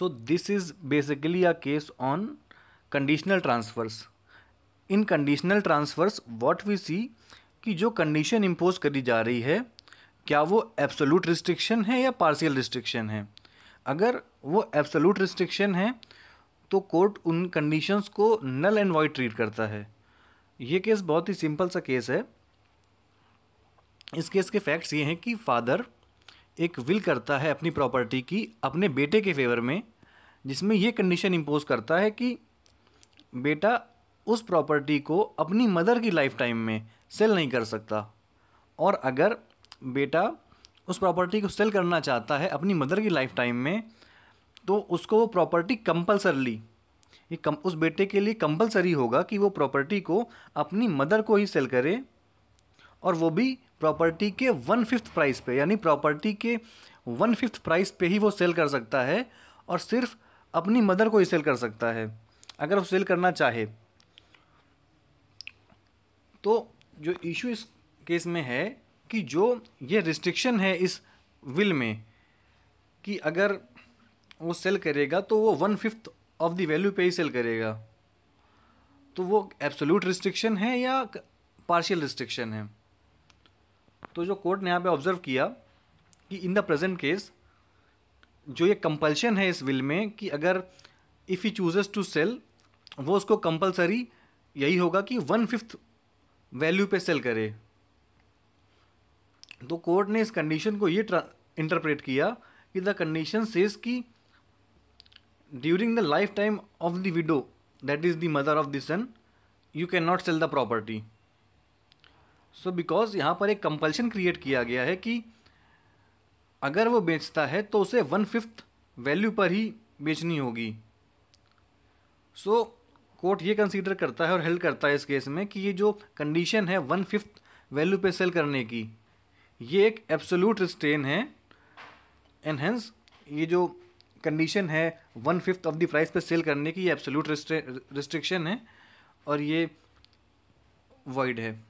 so this is basically a case on conditional transfers in conditional transfers what we see कि जो condition impose करी जा रही है क्या वो एब्सोल्यूट रिस्ट्रिक्शन है या पार्सियल रिस्ट्रिक्शन है अगर वो एब्सोल्यूट रिस्ट्रिक्शन है तो कोर्ट उन कंडीशंस को नल एंड वॉइड ट्रीट करता है ये केस बहुत ही सिंपल सा केस है इस केस के फैक्ट्स ये हैं कि फादर एक विल करता है अपनी प्रॉपर्टी की अपने बेटे के फेवर में जिसमें ये कंडीशन इम्पोज करता है कि बेटा उस प्रॉपर्टी को अपनी मदर की लाइफ टाइम में सेल नहीं कर सकता और अगर बेटा उस प्रॉपर्टी को सेल करना चाहता है अपनी मदर की लाइफ टाइम में तो उसको वो प्रॉपर्टी कंपलसरली ये कम उस बेटे के लिए कंपलसरी होगा कि वो प्रॉपर्टी को अपनी मदर को ही सेल करे और वो भी प्रॉपर्टी के वन फिफ्थ प्राइस पे यानी प्रॉपर्टी के वन फिफ्थ प्राइस पे ही वो सेल कर सकता है और सिर्फ अपनी मदर को ही सेल कर सकता है अगर वो सेल करना चाहे तो जो इशू इस केस में है कि जो ये रिस्ट्रिक्शन है इस विल में कि अगर वो सेल करेगा तो वो one fifth of the value पे ही सेल करेगा तो वो एब्सोल्यूट रिस्ट्रिक्शन है या पार्शियल रिस्ट्रिक्शन है तो जो कोर्ट ने यहाँ पे ऑब्जर्व किया कि इन द प्रेजेंट केस जो ये कंपल्शन है इस विल में कि अगर if he chooses to sell वो उसको कंपलसरी यही होगा कि वन फिफ्थ वैल्यू पे सेल करे तो कोर्ट ने इस कंडीशन को ये इंटरप्रेट किया कि द कंडीशन सेज कि during the lifetime of the widow that is the mother of the son you cannot sell the property so because यहाँ पर एक कंपल्शन क्रिएट किया गया है कि अगर वो बेचता है तो उसे वन फिफ्थ वैल्यू पर ही बेचनी होगी सो so, कोर्ट ये कंसीडर करता है और हेल्ड करता है इस केस में कि ये जो कंडीशन है वन फिफ्थ वैल्यू पे सेल करने की ये एक एब्सोलूट रिस्ट्रेन है एनहेंस ये जो कंडीशन है one fifth of the price पे सेल करने की ये एब्सोलूट रिस्ट्रिक्शन है और ये वॉइड है